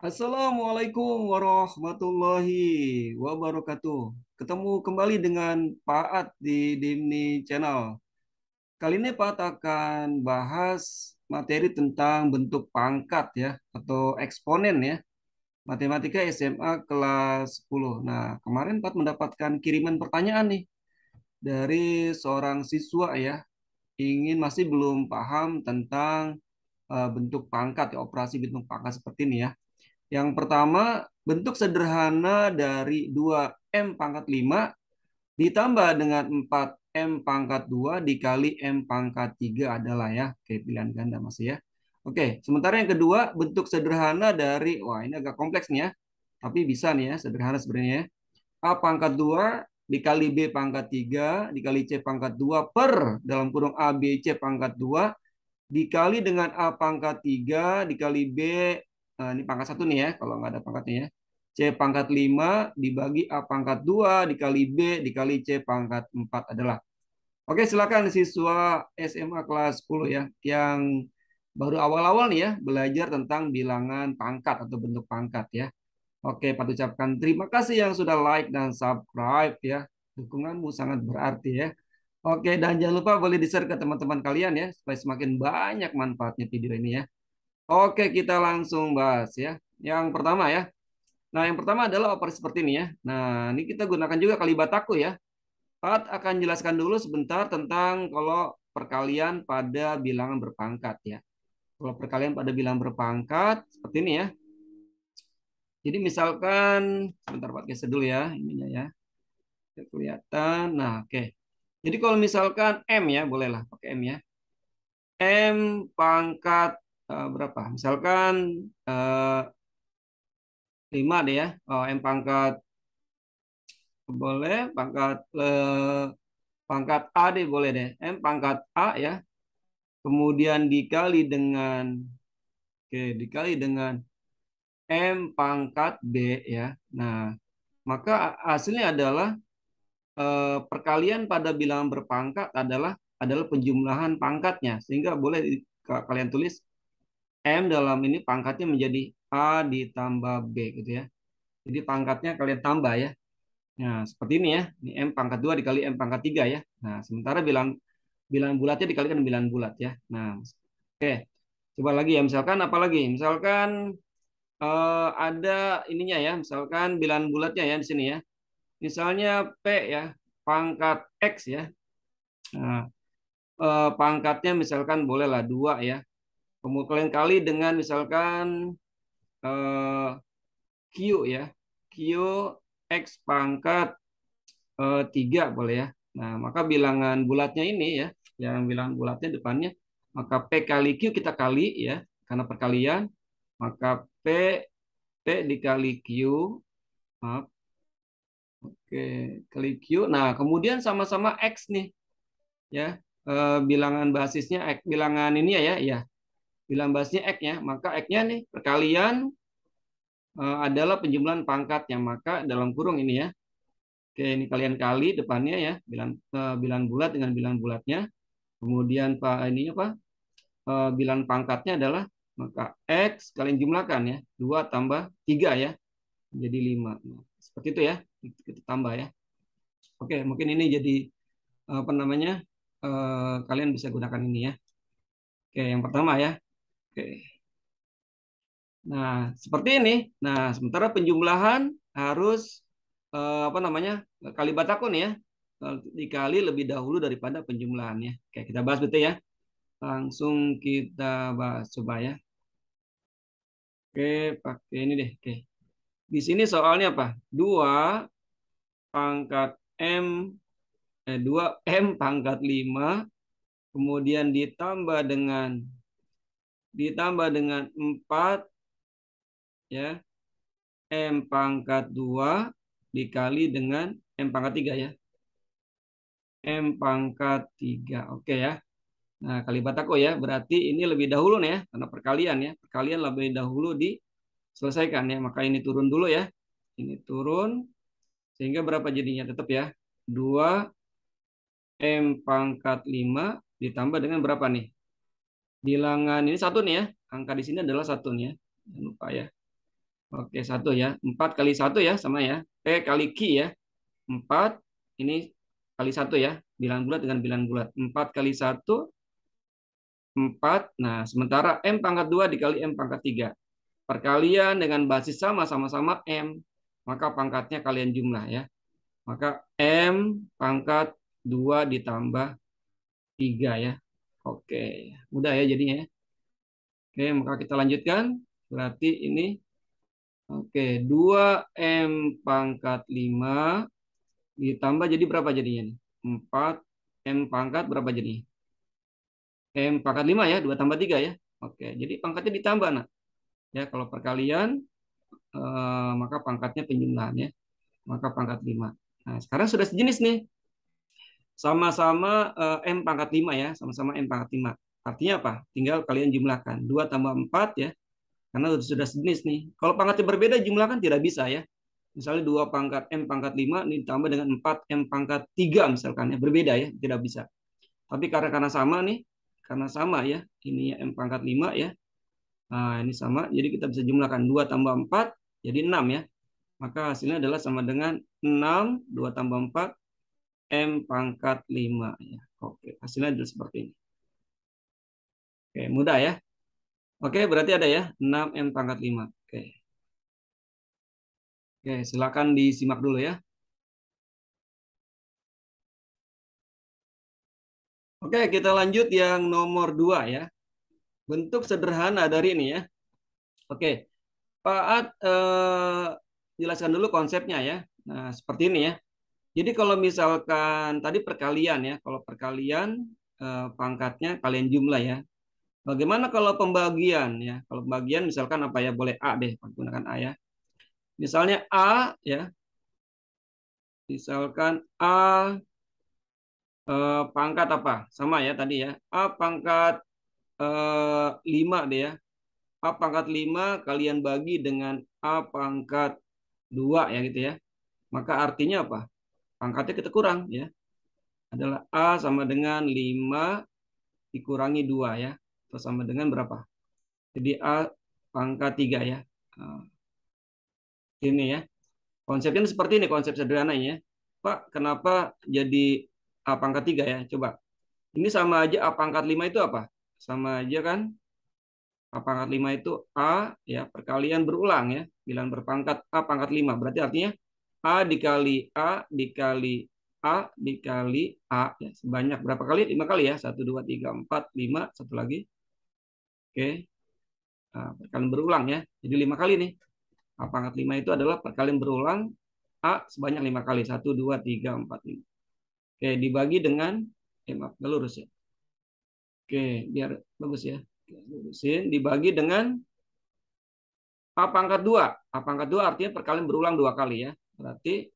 Assalamualaikum warahmatullahi wabarakatuh. Ketemu kembali dengan Pak At di Dimni Channel. Kali ini Pak At akan bahas materi tentang bentuk pangkat ya atau eksponen ya. Matematika SMA kelas 10. Nah, kemarin Pak mendapatkan kiriman pertanyaan nih dari seorang siswa ya. Ingin masih belum paham tentang eh, bentuk pangkat ya, operasi bentuk pangkat seperti ini ya. Yang pertama, bentuk sederhana dari 2M pangkat 5 ditambah dengan 4M pangkat 2 dikali M pangkat 3 adalah ya. Oke, pilihan ganda masih ya. Oke, sementara yang kedua, bentuk sederhana dari, wah ini agak kompleks nih ya. Tapi bisa nih ya, sederhana sebenarnya ya. A pangkat 2 dikali B pangkat 3 dikali C pangkat 2 per dalam kurung A, B, C pangkat 2 dikali dengan A pangkat 3 dikali B Nah, ini pangkat satu nih ya, kalau nggak ada pangkatnya ya. C pangkat 5 dibagi A pangkat 2 dikali B dikali C pangkat 4 adalah. Oke, silakan siswa SMA kelas 10 ya yang baru awal-awal nih ya belajar tentang bilangan pangkat atau bentuk pangkat ya. Oke, Pak ucapkan terima kasih yang sudah like dan subscribe ya. Dukunganmu sangat berarti ya. Oke, dan jangan lupa boleh di-share ke teman-teman kalian ya supaya semakin banyak manfaatnya video ini ya. Oke, kita langsung bahas ya. Yang pertama ya. Nah, yang pertama adalah operasi seperti ini ya. Nah, ini kita gunakan juga aku ya. Pat akan jelaskan dulu sebentar tentang kalau perkalian pada bilangan berpangkat ya. Kalau perkalian pada bilangan berpangkat seperti ini ya. Jadi misalkan sebentar Pak geser dulu ya ininya ya. Kelihatan. Nah, oke. Jadi kalau misalkan M ya, bolehlah pakai M ya. M pangkat Eh, berapa? Misalkan uh, eh, 5 deh ya. Oh, M pangkat boleh, pangkat uh, pangkat A deh boleh deh. M pangkat A ya. Kemudian dikali dengan Oke, okay, dikali dengan M pangkat B ya. Nah, maka hasilnya adalah perkalian pada bilangan berpangkat adalah adalah penjumlahan pangkatnya sehingga boleh kalian tulis M dalam ini pangkatnya menjadi A ditambah B gitu ya. Jadi pangkatnya kalian tambah ya. Nah, seperti ini ya. Ini M pangkat 2 dikali M pangkat 3 ya. Nah, sementara bilang bilangan bulatnya dikalikan bilangan bulat ya. Nah, oke. Okay. Coba lagi ya, misalkan apa lagi? Misalkan eh, ada ininya ya, misalkan bilangan bulatnya ya di sini ya. Misalnya P ya, pangkat X ya. Nah, eh, pangkatnya misalkan bolehlah dua ya. Kemudian kali dengan misalkan eh, Q ya. Q X pangkat eh, 3 boleh ya. Nah, maka bilangan bulatnya ini ya, yang bilangan bulatnya depannya, maka P kali Q kita kali ya, karena perkalian, maka P, P dikali Q, maaf, oke, kali Q. Nah, kemudian sama-sama X nih, ya, e, bilangan basisnya X, bilangan ini ya, ya, bilang bahasnya X ya, maka X-nya nih perkalian eh, adalah penjumlahan pangkatnya, maka dalam kurung ini ya. Oke, ini kalian kali depannya ya, bilan eh, bilan bulat dengan bilan bulatnya. Kemudian Pak eh, ini apa? bilan pangkatnya adalah maka X kalian jumlahkan ya, dua tambah tiga ya, jadi lima Nah, seperti itu ya, kita tambah ya. Oke, mungkin ini jadi apa namanya? kalian bisa gunakan ini ya. Oke, yang pertama ya, Oke. Nah, seperti ini. Nah, sementara penjumlahan harus eh, apa namanya? kali batakun ya. Dikali lebih dahulu daripada penjumlahannya. Oke, kita bahas betul ya. Langsung kita bahas coba ya. Oke, pakai ini deh. Oke. Di sini soalnya apa? 2 pangkat M eh 2 M pangkat 5 kemudian ditambah dengan ditambah dengan 4 ya M pangkat 2 dikali dengan M pangkat 3 ya. M pangkat 3. Oke ya. Nah, kali batako ya. Berarti ini lebih dahulu nih ya. Karena perkalian ya. Perkalian lebih dahulu diselesaikan ya. Maka ini turun dulu ya. Ini turun. Sehingga berapa jadinya? Tetap ya. 2 M pangkat 5 ditambah dengan berapa nih? bilangan ini satu nih ya. Angka di sini adalah satu nih ya. Jangan lupa ya. Oke, satu ya. empat kali satu ya, sama ya. P kali Q ya. empat ini kali satu ya. bilang bulat dengan bilang bulat. empat kali satu empat Nah, sementara M pangkat dua dikali M pangkat tiga Perkalian dengan basis sama, sama-sama M. Maka pangkatnya kalian jumlah ya. Maka M pangkat dua ditambah tiga ya. Oke, mudah ya jadinya ya. Oke, maka kita lanjutkan. Berarti ini Oke, 2M pangkat 5 ditambah jadi berapa jadinya? 4 M pangkat berapa jadinya? M pangkat 5 ya, 2 tambah 3 ya. Oke, jadi pangkatnya ditambah, Nah. Ya, kalau perkalian, eh, maka pangkatnya penjumlahan ya. Maka pangkat 5. Nah, sekarang sudah sejenis nih sama-sama eh, M pangkat 5 ya, sama-sama M pangkat 5. Artinya apa? Tinggal kalian jumlahkan. 2 tambah 4 ya, karena sudah sejenis nih. Kalau pangkatnya berbeda jumlahkan tidak bisa ya. Misalnya 2 pangkat M pangkat 5 ditambah dengan 4 M pangkat 3 misalkan ya, berbeda ya, tidak bisa. Tapi karena karena sama nih, karena sama ya, ini ya M pangkat 5 ya. Nah, ini sama, jadi kita bisa jumlahkan 2 tambah 4 jadi 6 ya. Maka hasilnya adalah sama dengan 6, 2 tambah 4, M pangkat 5. Ya. Oke, hasilnya adalah seperti ini. Oke, mudah ya. Oke, berarti ada ya 6M pangkat 5. Oke. Oke, silakan disimak dulu ya. Oke, kita lanjut yang nomor 2 ya. Bentuk sederhana dari ini ya. Oke. Pak Ad, eh, jelaskan dulu konsepnya ya. Nah, seperti ini ya. Jadi kalau misalkan tadi perkalian ya, kalau perkalian eh, pangkatnya kalian jumlah ya. Bagaimana kalau pembagian ya? Kalau pembagian misalkan apa ya? Boleh A deh, gunakan A ya. Misalnya A ya. Misalkan A eh, pangkat apa? Sama ya tadi ya. A pangkat eh, 5 deh ya. A pangkat 5 kalian bagi dengan A pangkat 2 ya gitu ya. Maka artinya apa? Pangkatnya kita kurang ya. Adalah A sama dengan 5 dikurangi 2 ya. Atau sama dengan berapa? Jadi A pangkat 3 ya. Ini ya. Konsepnya seperti ini, konsep sederhananya. Pak, kenapa jadi A pangkat 3 ya? Coba. Ini sama aja A pangkat 5 itu apa? Sama aja kan? A pangkat 5 itu A ya perkalian berulang ya. Bilang berpangkat A pangkat 5. Berarti artinya A dikali A dikali A dikali A. Ya, sebanyak berapa kali? 5 kali ya. 1, 2, 3, 4, 5. Satu lagi. Oke. Nah, perkalian berulang ya. Jadi 5 kali nih. A pangkat 5 itu adalah perkalian berulang A sebanyak 5 kali. 1, 2, 3, 4, 5. Oke, dibagi dengan eh maaf, gak lurus ya. Oke, biar bagus ya. lurusin dibagi dengan A pangkat 2. A pangkat 2 artinya perkalian berulang dua kali ya. Berarti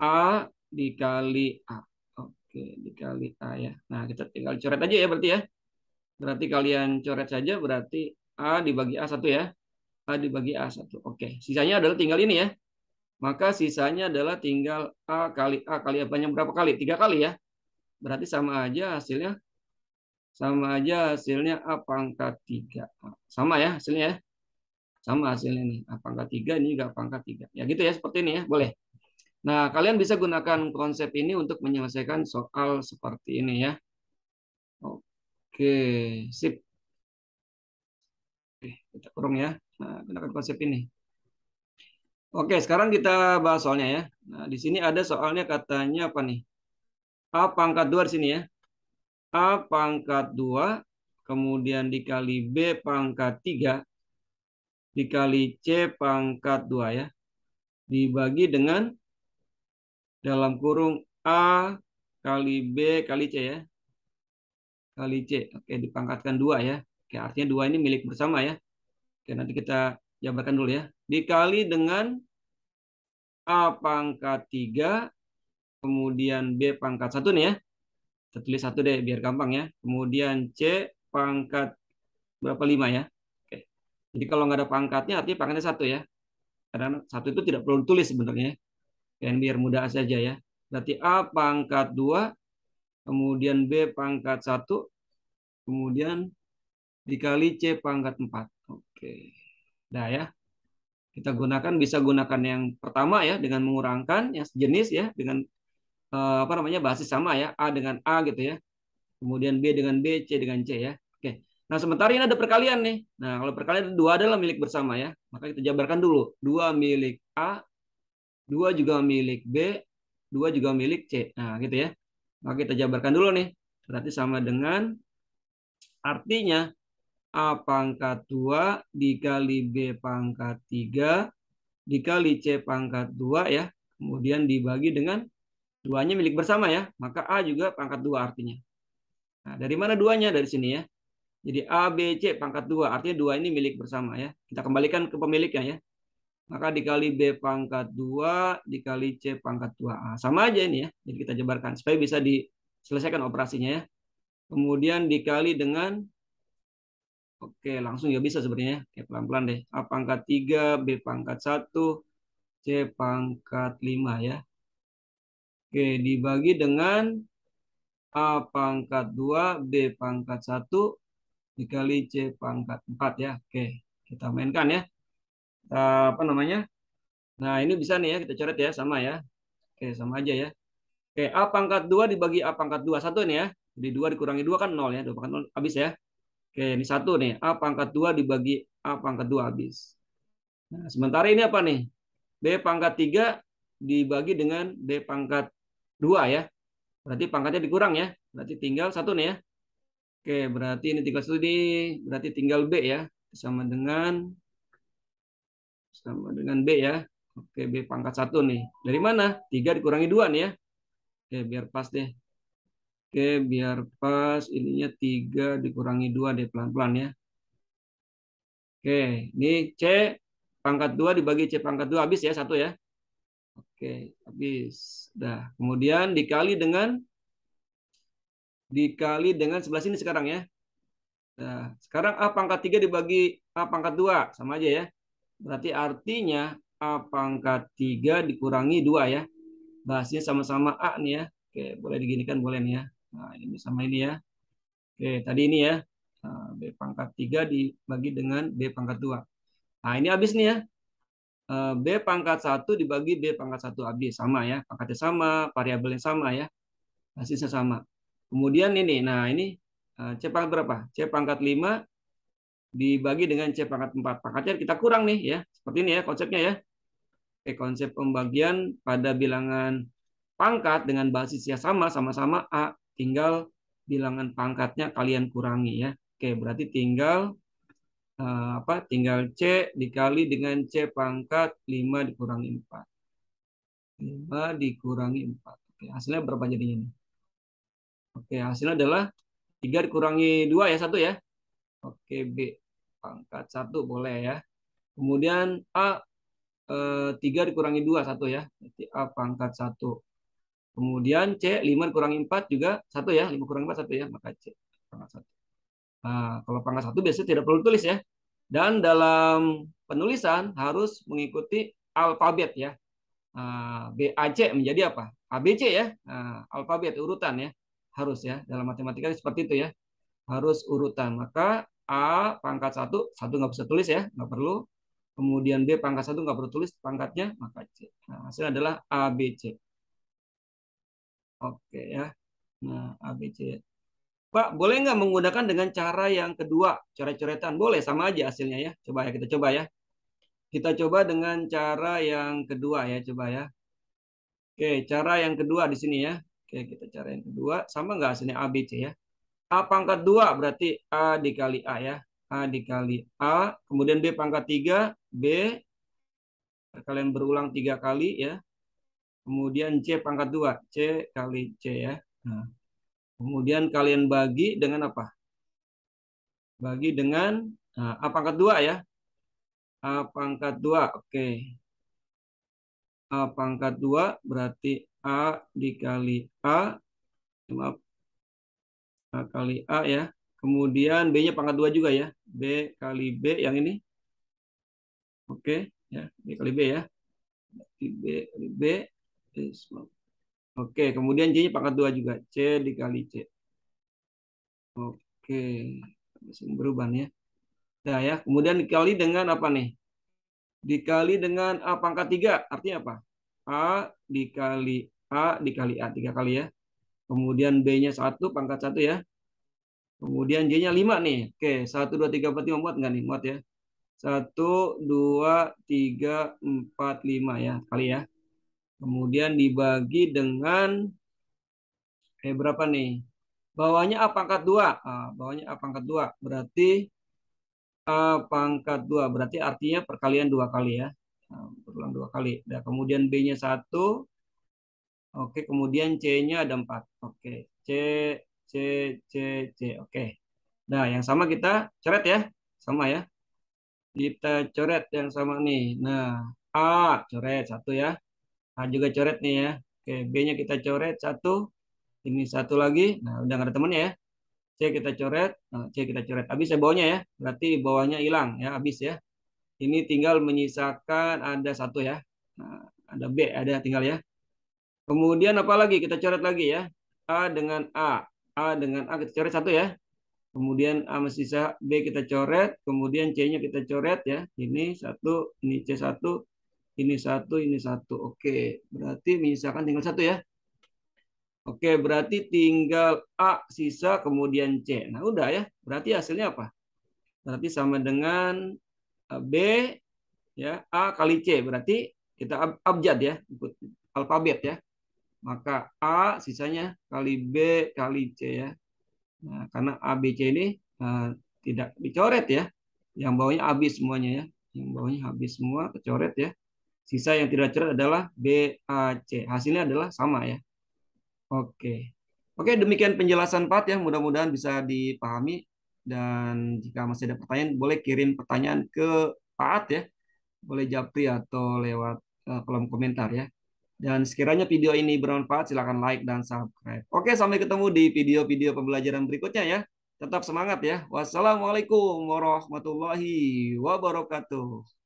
A dikali A. Oke, dikali A ya. Nah, kita tinggal coret aja ya berarti ya. Berarti kalian coret saja berarti A dibagi A1 ya. A dibagi A1. Oke, sisanya adalah tinggal ini ya. Maka sisanya adalah tinggal A kali A kali banyak berapa kali? Tiga kali ya. Berarti sama aja hasilnya. Sama aja hasilnya A pangkat 3. Sama ya hasilnya ya sama hasilnya nih A pangkat tiga ini juga pangkat tiga, ya gitu ya seperti ini ya boleh nah kalian bisa gunakan konsep ini untuk menyelesaikan soal seperti ini ya oke sip oke kita kurung ya nah, gunakan konsep ini oke sekarang kita bahas soalnya ya nah di sini ada soalnya katanya apa nih a pangkat dua di sini ya a pangkat dua kemudian dikali b pangkat 3 dikali C pangkat 2 ya. Dibagi dengan dalam kurung A kali B kali C ya. Kali C. Oke, dipangkatkan 2 ya. Oke, artinya dua ini milik bersama ya. Oke, nanti kita jabarkan dulu ya. Dikali dengan A pangkat 3, kemudian B pangkat 1 nih ya. Kita tulis 1 deh biar gampang ya. Kemudian C pangkat berapa 5 ya. Jadi kalau nggak ada pangkatnya, artinya pangkatnya satu ya. Karena satu itu tidak perlu tulis sebenarnya. Dan ya. biar mudah saja ya. Berarti A pangkat 2, kemudian B pangkat 1, kemudian dikali C pangkat 4. Oke. Nah ya. Kita gunakan, bisa gunakan yang pertama ya, dengan mengurangkan, yang sejenis ya, dengan eh, apa namanya basis sama ya, A dengan A gitu ya. Kemudian B dengan B, C dengan C ya. Oke. Nah, sementara ini ada perkalian nih. Nah, kalau perkalian dua adalah milik bersama ya. Maka kita jabarkan dulu. Dua milik A, dua juga milik B, dua juga milik C. Nah, gitu ya. Maka kita jabarkan dulu nih. Berarti sama dengan artinya A pangkat 2 dikali B pangkat 3 dikali C pangkat 2 ya. Kemudian dibagi dengan duanya milik bersama ya. Maka A juga pangkat 2 artinya. Nah, dari mana duanya? Dari sini ya. Jadi A, B, C pangkat 2. Artinya dua ini milik bersama ya. Kita kembalikan ke pemiliknya ya. Maka dikali B pangkat 2 dikali C pangkat 2A. Sama aja ini ya. Jadi kita jabarkan supaya bisa diselesaikan operasinya ya. Kemudian dikali dengan Oke, langsung ya bisa sebenarnya. Ya. Oke, pelan-pelan deh. A pangkat 3, B pangkat 1, C pangkat 5 ya. Oke, dibagi dengan A pangkat 2, B pangkat 1, dikali C pangkat 4 ya. Oke, kita mainkan ya. Kita, eh, apa namanya? Nah, ini bisa nih ya, kita coret ya, sama ya. Oke, sama aja ya. Oke, A pangkat 2 dibagi A pangkat 2. Satu ini ya. Jadi 2 dikurangi 2 kan 0 ya. 2 pangkat 0 habis ya. Oke, ini satu nih. A pangkat 2 dibagi A pangkat 2 habis. Nah, sementara ini apa nih? B pangkat 3 dibagi dengan B pangkat 2 ya. Berarti pangkatnya dikurang ya. Berarti tinggal satu nih ya. Oke, berarti ini tinggal tiga studi, berarti tinggal B ya. Sama dengan sama dengan B ya. Oke, B pangkat satu nih. Dari mana? 3 dikurangi 2 nih ya. Oke, biar pas deh. Oke, biar pas. Ininya 3 dikurangi 2 deh pelan-pelan ya. Oke, ini C pangkat 2 dibagi C pangkat 2 habis ya, satu ya. Oke, habis. Dah, kemudian dikali dengan dikali dengan sebelah sini sekarang ya. Nah, sekarang A pangkat 3 dibagi A pangkat 2. Sama aja ya. Berarti artinya A pangkat 3 dikurangi 2 ya. Bahasnya sama-sama A nih ya. Oke, boleh diginikan boleh nih ya. Nah, ini sama ini ya. Oke, tadi ini ya. Nah, B pangkat 3 dibagi dengan B pangkat 2. Nah, ini habis nih ya. Eh, B pangkat 1 dibagi B pangkat 1 habis. Sama ya. Pangkatnya sama, variabelnya sama ya. hasilnya sama. Kemudian ini, nah ini eh, C pangkat berapa? C pangkat 5 dibagi dengan C pangkat 4. Pangkatnya kita kurang nih ya. Seperti ini ya konsepnya ya. Oke, konsep pembagian pada bilangan pangkat dengan basis yang sama, sama-sama A. Tinggal bilangan pangkatnya kalian kurangi ya. Oke, berarti tinggal eh, apa? Tinggal C dikali dengan C pangkat 5 dikurangi 4. 5 dikurangi 4. Oke, hasilnya berapa jadinya nih? Oke, hasilnya adalah 3 dikurangi 2 ya, 1 ya. Oke, B pangkat 1 boleh ya. Kemudian A e, eh, 3 dikurangi 2, 1 ya. Berarti A pangkat 1. Kemudian C 5 dikurangi 4 juga 1 ya. 5 kurangi 4, 1 ya. Maka C pangkat 1. Nah, kalau pangkat 1 biasanya tidak perlu tulis ya. Dan dalam penulisan harus mengikuti alfabet ya. Nah, B, A, C menjadi apa? ABC ya, nah, alfabet urutan ya harus ya dalam matematika seperti itu ya harus urutan maka a pangkat satu satu nggak bisa tulis ya nggak perlu kemudian b pangkat satu nggak perlu tulis pangkatnya maka c nah, hasil adalah a b c oke ya nah a b c pak boleh nggak menggunakan dengan cara yang kedua coret-coretan boleh sama aja hasilnya ya coba ya kita coba ya kita coba dengan cara yang kedua ya coba ya oke cara yang kedua di sini ya Oke, kita cari yang kedua. Sama nggak hasilnya C ya? A pangkat 2 berarti A dikali A ya. A dikali A. Kemudian B pangkat 3, B. Kalian berulang tiga kali ya. Kemudian C pangkat 2, C kali C ya. Nah. Kemudian kalian bagi dengan apa? Bagi dengan nah, A pangkat 2 ya. A pangkat 2, oke. A pangkat 2 berarti A dikali A. Maaf. A kali A ya. Kemudian B-nya pangkat 2 juga ya. B kali B yang ini. Oke. ya B kali B ya. B kali B. Oke. Kemudian C-nya pangkat 2 juga. C dikali C. Oke. Masih berubah ya. Nah ya. Kemudian dikali dengan apa nih? dikali dengan A pangkat 3. Artinya apa? A dikali A dikali A. Tiga kali ya. Kemudian B-nya 1 pangkat satu ya. Kemudian J-nya 5 nih. Oke, satu dua tiga 4, 5. Muat nggak nih? Muat ya. satu dua tiga empat lima ya. Kali ya. Kemudian dibagi dengan eh berapa nih? Bawahnya A pangkat dua Ah, bawahnya A pangkat dua Berarti A eh, pangkat 2. Berarti artinya perkalian dua kali ya. Nah, berulang dua kali. Nah, kemudian B-nya satu, Oke, kemudian C-nya ada empat, Oke, C, C, C, C. Oke. Nah, yang sama kita coret ya. Sama ya. Kita coret yang sama nih. Nah, A coret satu ya. A juga coret nih ya. Oke, B-nya kita coret satu. Ini satu lagi. Nah, udah nggak ada temennya ya. C kita coret, eh, C kita coret. Habis ya bawahnya ya, berarti bawahnya hilang ya, habis ya. Ini tinggal menyisakan ada satu ya, nah, ada B, ada tinggal ya. Kemudian apa lagi? Kita coret lagi ya. A dengan A, A dengan A kita coret satu ya. Kemudian A masih sisa B kita coret, kemudian C-nya kita coret ya. Ini satu, ini C satu, ini satu, ini satu. Oke, berarti menyisakan tinggal satu ya. Oke, berarti tinggal A sisa kemudian C. Nah, udah ya. Berarti hasilnya apa? Berarti sama dengan eh, B ya, A kali C. Berarti kita abjad ya, ikut alfabet ya. Maka A sisanya kali B kali C ya. Nah, karena A, B, C ini uh, tidak dicoret ya. Yang bawahnya habis semuanya ya. Yang bawahnya habis semua, kecoret ya. Sisa yang tidak coret adalah B, A, C. Hasilnya adalah sama ya. Oke. Oke, demikian penjelasan Pak ya. Mudah-mudahan bisa dipahami. Dan jika masih ada pertanyaan, boleh kirim pertanyaan ke Pak ya. Boleh japri atau lewat eh, kolom komentar ya. Dan sekiranya video ini bermanfaat, silakan like dan subscribe. Oke, sampai ketemu di video-video pembelajaran berikutnya ya. Tetap semangat ya. Wassalamualaikum warahmatullahi wabarakatuh.